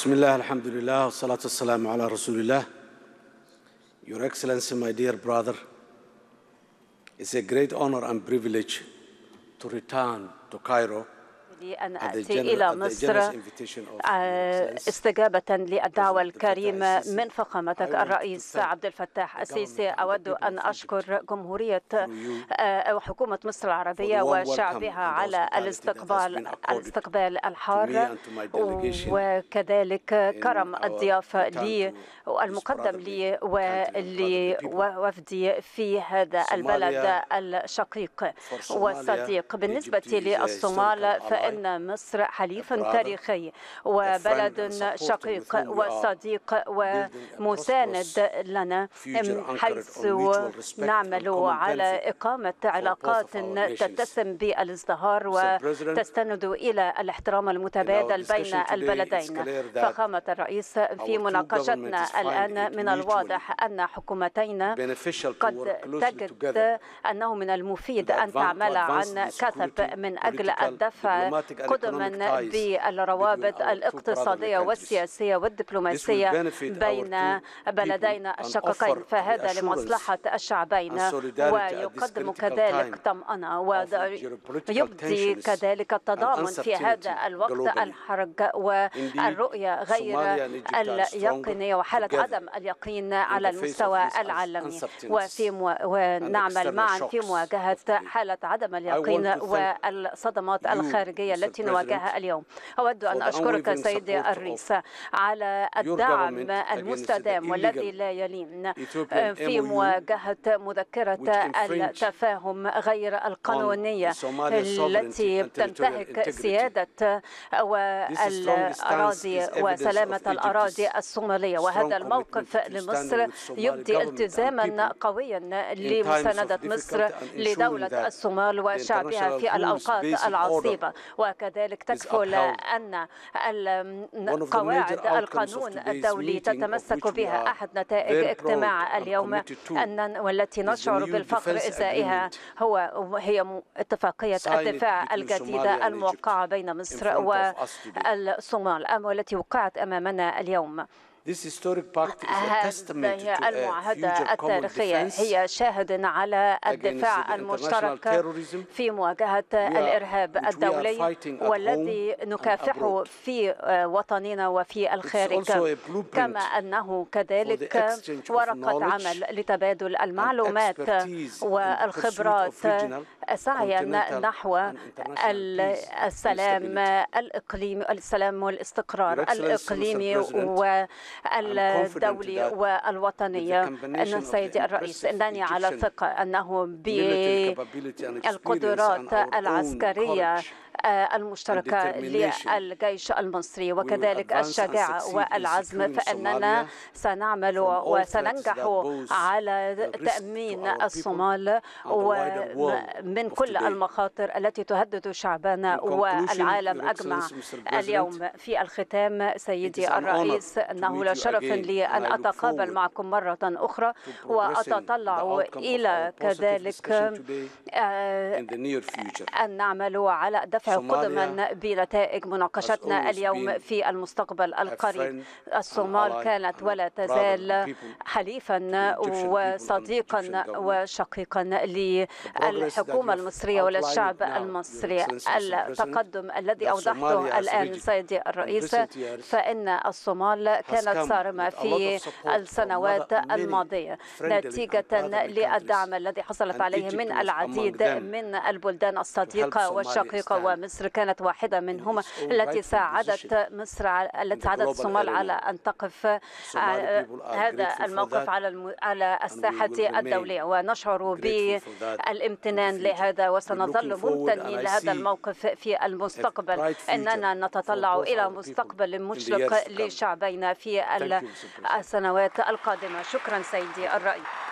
بسم الله الحمد لله والصلاة والسلام على رسول الله Your Excellency, my dear brother, it's a great honor and privilege to return to Cairo لي أن أتي إلى مصر آه، استجابة للدعوة الكريمة من فخامتك الرئيس عبد الفتاح السيسي أود أن أشكر جمهورية آه، حكومة مصر العربية وشعبها على الاستقبال الاستقبال الحار وكذلك كرم الضيافة لي المقدم لي ولوفدي في هذا البلد الشقيق والصديق بالنسبة للصومال فإن بأن مصر حليف تاريخي وبلد شقيق وصديق ومساند لنا حيث نعمل على إقامة علاقات تتسم بالازدهار وتستند إلى الاحترام المتبادل بين البلدين فخامة الرئيس في مناقشتنا الآن من الواضح أن حكومتين قد تجد أنه من المفيد أن تعمل عن كثب من أجل الدفع قدما بالروابط الاقتصادية والسياسية والدبلوماسية بين بلدينا الشقيقين فهذا لمصلحة الشعبين ويقدم كذلك طمأنة ويبدي كذلك التضامن في هذا الوقت الحرج والرؤية غير اليقينية وحالة عدم اليقين على المستوى العالمي وفي مو... ونعمل معا في مواجهة حالة عدم اليقين والصدمات الخارجية الحالية التي نواجهها اليوم أود أن أشكرك سيدي الرئيس على الدعم المستدام والذي لا يلين آه، في مواجهة مذكرة التفاهم غير القانونية التي تنتهك سيادة الأراضي وسلامة الأراضي الصومالية وهذا الموقف لمصر يبدي التزاما قويا لمساندة مصر لدولة الصومال وشعبها في الأوقات العصيبة وكذلك تكفل أن القواعد القانون الدولي تتمسك بها أحد نتائج اجتماع اليوم أن والتي نشعر بالفخر إزائها هو هي اتفاقية الدفاع الجديدة الموقعة بين مصر والصومال التي وقعت أمامنا اليوم This historic pact is a testament to a uh, future common defense هي شاهد على الدفاع المشترك في مواجهة الإرهاب الدولي والذي نكافحه في آه، وطننا وفي الخارج كما أنه كذلك ورقة عمل لتبادل المعلومات والخبرات سعيا نحو السلام الإقليمي السلام والاستقرار الإقليمي و الدولي والوطني أن السيد الرئيس إنني على ثقة أنه بالقدرات العسكرية آه، المشتركة للجيش المصري وكذلك الشجاعة والعزم فإننا سنعمل وسننجح على تأمين الصومال من كل المخاطر التي تهدد شعبنا والعالم أجمع اليوم في الختام سيدي الرئيس أنه لشرف لي أن أتقابل معكم مرة أخرى وأتطلع إلى كذلك آه، أن نعمل على دفع قدما بنتائج مناقشتنا اليوم في المستقبل القريب الصومال كانت ولا تزال حليفا وصديقا وشقيقا للحكومة المصرية وللشعب المصري التقدم الذي أوضحته الآن سيدي الرئيس فإن الصومال كانت صارمة في السنوات الماضية نتيجة للدعم الذي حصلت عليه من العديد من البلدان الصديقة والشقيقة مصر كانت واحدة منهما التي ساعدت مصر التي ساعدت الصومال على أن تقف آه، هذا الموقف على على الساحة الدولية ونشعر بالامتنان لهذا وسنظل ممتنين لهذا الموقف في المستقبل إننا نتطلع إلى مستقبل مشرق لشعبينا في السنوات القادمة شكرا سيدي الرئيس